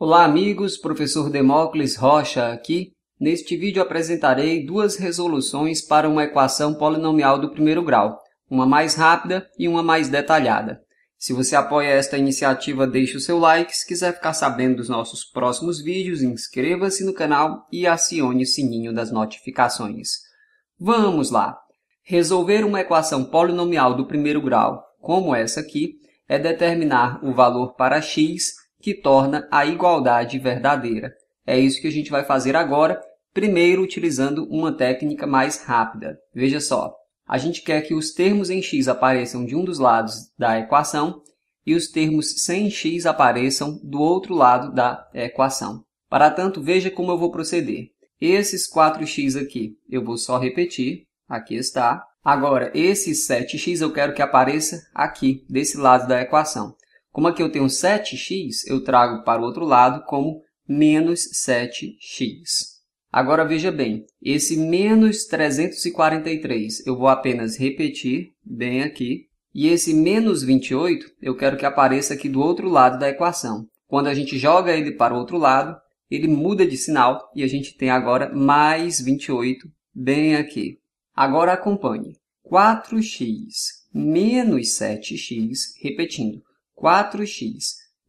Olá, amigos. Professor Demócles Rocha aqui. Neste vídeo apresentarei duas resoluções para uma equação polinomial do primeiro grau, uma mais rápida e uma mais detalhada. Se você apoia esta iniciativa, deixe o seu like. Se quiser ficar sabendo dos nossos próximos vídeos, inscreva-se no canal e acione o sininho das notificações. Vamos lá! Resolver uma equação polinomial do primeiro grau, como essa aqui, é determinar o valor para x que torna a igualdade verdadeira. É isso que a gente vai fazer agora, primeiro utilizando uma técnica mais rápida. Veja só, a gente quer que os termos em x apareçam de um dos lados da equação e os termos sem x apareçam do outro lado da equação. Para tanto, veja como eu vou proceder. Esses 4x aqui eu vou só repetir, aqui está. Agora, esses 7x eu quero que apareça aqui, desse lado da equação. Como aqui eu tenho 7x, eu trago para o outro lado como menos 7x. Agora veja bem, esse menos 343 eu vou apenas repetir bem aqui. E esse menos 28 eu quero que apareça aqui do outro lado da equação. Quando a gente joga ele para o outro lado, ele muda de sinal e a gente tem agora mais 28 bem aqui. Agora acompanhe. 4x menos 7x, repetindo. 4x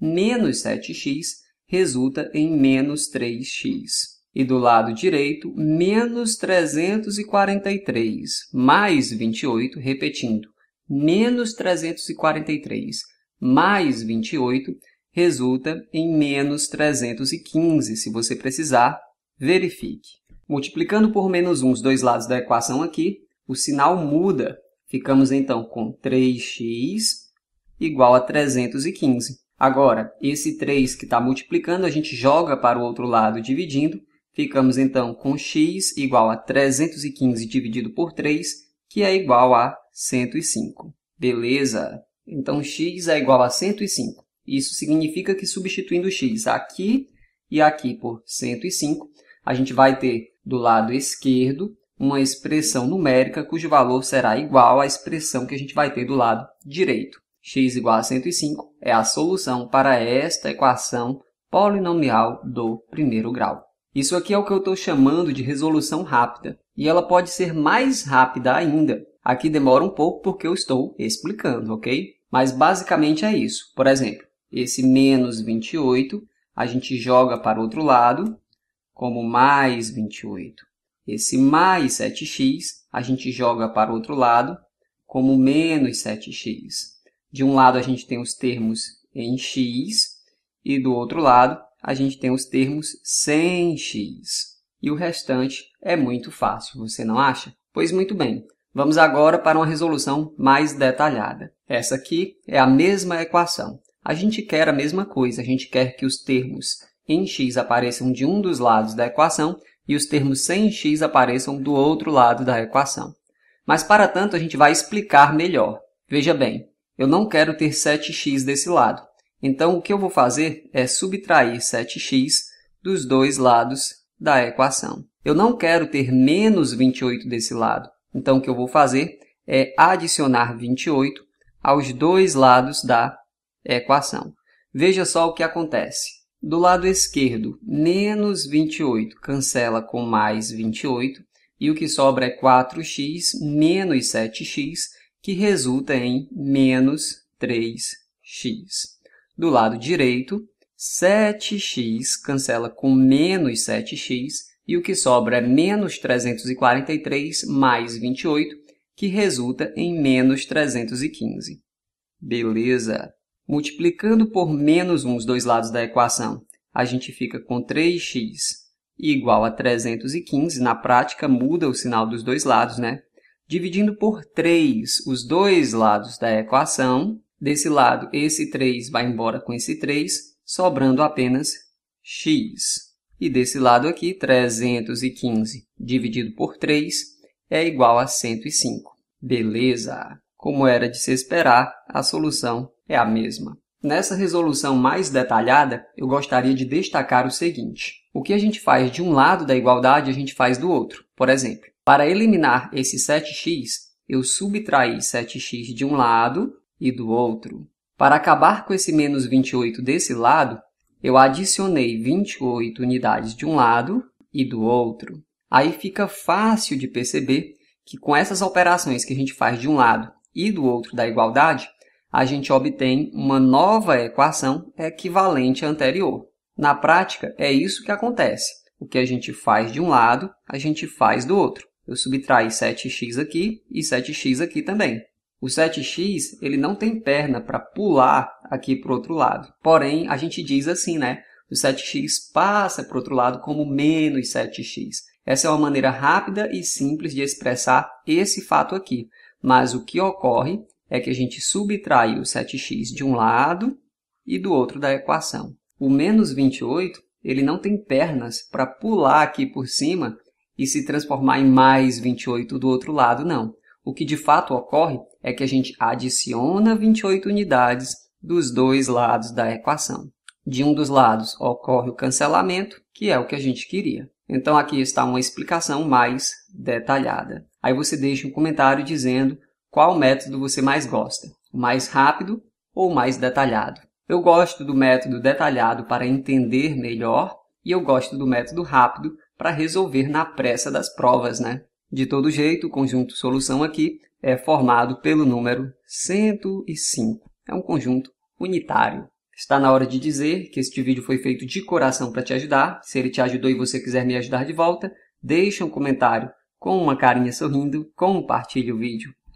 menos 7x resulta em menos 3x. E do lado direito, menos 343 mais 28, repetindo, menos 343 mais 28 resulta em menos 315. Se você precisar, verifique. Multiplicando por menos 1 os dois lados da equação aqui, o sinal muda. Ficamos então com 3x igual a 315. Agora, esse 3 que está multiplicando, a gente joga para o outro lado dividindo. Ficamos, então, com x igual a 315 dividido por 3, que é igual a 105. Beleza? Então, x é igual a 105. Isso significa que, substituindo x aqui e aqui por 105, a gente vai ter, do lado esquerdo, uma expressão numérica cujo valor será igual à expressão que a gente vai ter do lado direito x igual a 105 é a solução para esta equação polinomial do primeiro grau. Isso aqui é o que eu estou chamando de resolução rápida, e ela pode ser mais rápida ainda. Aqui demora um pouco porque eu estou explicando, ok? Mas basicamente é isso. Por exemplo, esse menos 28 a gente joga para o outro lado como mais 28. Esse mais 7x a gente joga para o outro lado como menos 7x de um lado a gente tem os termos em x e do outro lado a gente tem os termos sem x. E o restante é muito fácil, você não acha? Pois muito bem, vamos agora para uma resolução mais detalhada. Essa aqui é a mesma equação. A gente quer a mesma coisa, a gente quer que os termos em x apareçam de um dos lados da equação e os termos sem x apareçam do outro lado da equação. Mas, para tanto, a gente vai explicar melhor. Veja bem, eu não quero ter 7x desse lado. Então, o que eu vou fazer é subtrair 7x dos dois lados da equação. Eu não quero ter menos 28 desse lado. Então, o que eu vou fazer é adicionar 28 aos dois lados da equação. Veja só o que acontece. Do lado esquerdo, menos 28 cancela com mais 28, e o que sobra é 4x menos 7x, que resulta em menos 3x. Do lado direito, 7x cancela com menos 7x e o que sobra é menos 343 mais 28, que resulta em menos 315. Beleza! Multiplicando por menos 1 os dois lados da equação, a gente fica com 3x igual a 315. Na prática, muda o sinal dos dois lados, né? dividindo por 3 os dois lados da equação. Desse lado, esse 3 vai embora com esse 3, sobrando apenas x. E desse lado aqui, 315 dividido por 3 é igual a 105. Beleza! Como era de se esperar, a solução é a mesma. Nessa resolução mais detalhada, eu gostaria de destacar o seguinte: o que a gente faz de um lado da igualdade, a gente faz do outro. Por exemplo, para eliminar esse 7x, eu subtraí 7x de um lado e do outro. Para acabar com esse menos 28 desse lado, eu adicionei 28 unidades de um lado e do outro. Aí fica fácil de perceber que com essas operações que a gente faz de um lado e do outro da igualdade, a gente obtém uma nova equação equivalente à anterior. Na prática, é isso que acontece. O que a gente faz de um lado, a gente faz do outro. Eu subtraí 7x aqui e 7x aqui também. O 7x ele não tem perna para pular aqui para o outro lado. Porém, a gente diz assim, né? O 7x passa para o outro lado como menos 7x. Essa é uma maneira rápida e simples de expressar esse fato aqui. Mas o que ocorre é que a gente subtrai o 7x de um lado e do outro da equação. O menos 28 ele não tem pernas para pular aqui por cima e se transformar em mais 28 do outro lado, não. O que de fato ocorre é que a gente adiciona 28 unidades dos dois lados da equação. De um dos lados ocorre o cancelamento, que é o que a gente queria. Então aqui está uma explicação mais detalhada. Aí você deixa um comentário dizendo qual método você mais gosta? O mais rápido ou o mais detalhado? Eu gosto do método detalhado para entender melhor e eu gosto do método rápido para resolver na pressa das provas, né? De todo jeito, o conjunto solução aqui é formado pelo número 105. É um conjunto unitário. Está na hora de dizer que este vídeo foi feito de coração para te ajudar. Se ele te ajudou e você quiser me ajudar de volta, deixa um comentário com uma carinha sorrindo, compartilhe o vídeo.